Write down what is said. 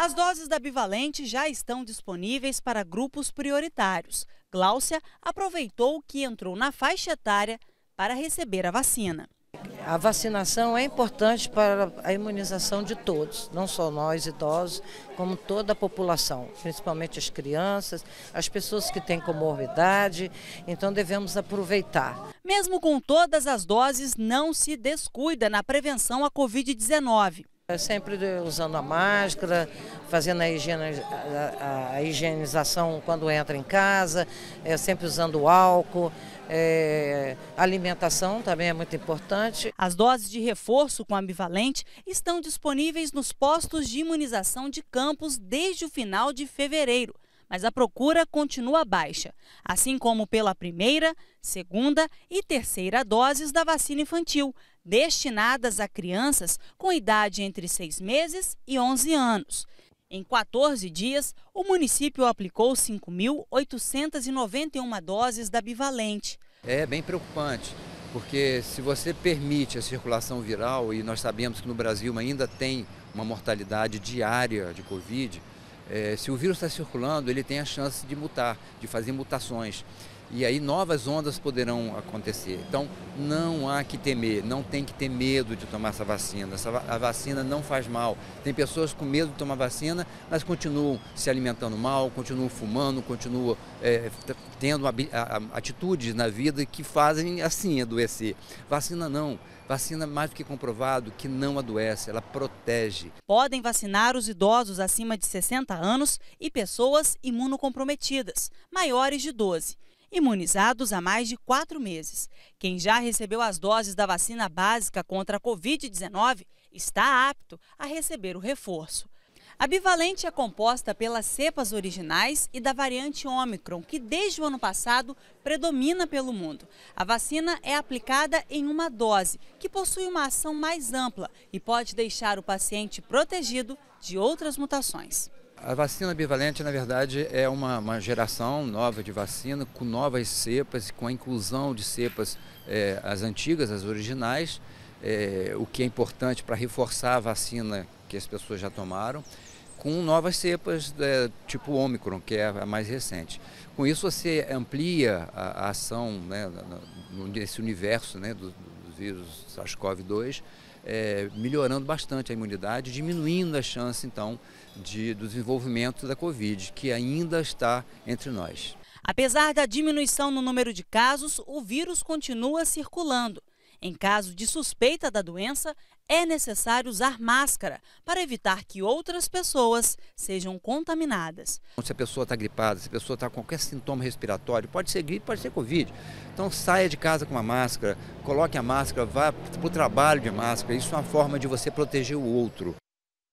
As doses da Bivalente já estão disponíveis para grupos prioritários. Gláucia aproveitou que entrou na faixa etária para receber a vacina. A vacinação é importante para a imunização de todos, não só nós idosos, como toda a população, principalmente as crianças, as pessoas que têm comorbidade, então devemos aproveitar. Mesmo com todas as doses, não se descuida na prevenção à Covid-19. É sempre usando a máscara, fazendo a, higiene, a, a higienização quando entra em casa, é, sempre usando álcool. É, alimentação também é muito importante. As doses de reforço com ambivalente estão disponíveis nos postos de imunização de campos desde o final de fevereiro mas a procura continua baixa, assim como pela primeira, segunda e terceira doses da vacina infantil, destinadas a crianças com idade entre 6 meses e 11 anos. Em 14 dias, o município aplicou 5.891 doses da bivalente. É bem preocupante, porque se você permite a circulação viral, e nós sabemos que no Brasil ainda tem uma mortalidade diária de Covid, é, se o vírus está circulando, ele tem a chance de mutar, de fazer mutações e aí novas ondas poderão acontecer. Então, não há que temer, não tem que ter medo de tomar essa vacina. Essa, a vacina não faz mal. Tem pessoas com medo de tomar vacina, mas continuam se alimentando mal, continuam fumando, continuam é, tendo atitudes na vida que fazem assim adoecer. Vacina não. Vacina mais do que comprovado que não adoece, ela protege. Podem vacinar os idosos acima de 60 anos e pessoas imunocomprometidas, maiores de 12 imunizados há mais de quatro meses. Quem já recebeu as doses da vacina básica contra a Covid-19 está apto a receber o reforço. A bivalente é composta pelas cepas originais e da variante Ômicron, que desde o ano passado predomina pelo mundo. A vacina é aplicada em uma dose, que possui uma ação mais ampla e pode deixar o paciente protegido de outras mutações. A vacina bivalente, na verdade, é uma, uma, geração nova de vacina, com novas cepas, com a inclusão de cepas, é, as antigas, as originais, é, o que é importante para reforçar a vacina que as pessoas já tomaram, com novas cepas é, tipo Omicron, que é a mais recente. Com isso, você amplia a, a ação né, nesse universo né, do, do vírus SARS-CoV-2 é, melhorando bastante a imunidade, diminuindo a chance, então, de, do desenvolvimento da Covid, que ainda está entre nós. Apesar da diminuição no número de casos, o vírus continua circulando. Em caso de suspeita da doença, é necessário usar máscara para evitar que outras pessoas sejam contaminadas. Então, se a pessoa está gripada, se a pessoa está com qualquer sintoma respiratório, pode ser gripe, pode ser Covid. Então saia de casa com uma máscara, coloque a máscara, vá para o trabalho de máscara. Isso é uma forma de você proteger o outro.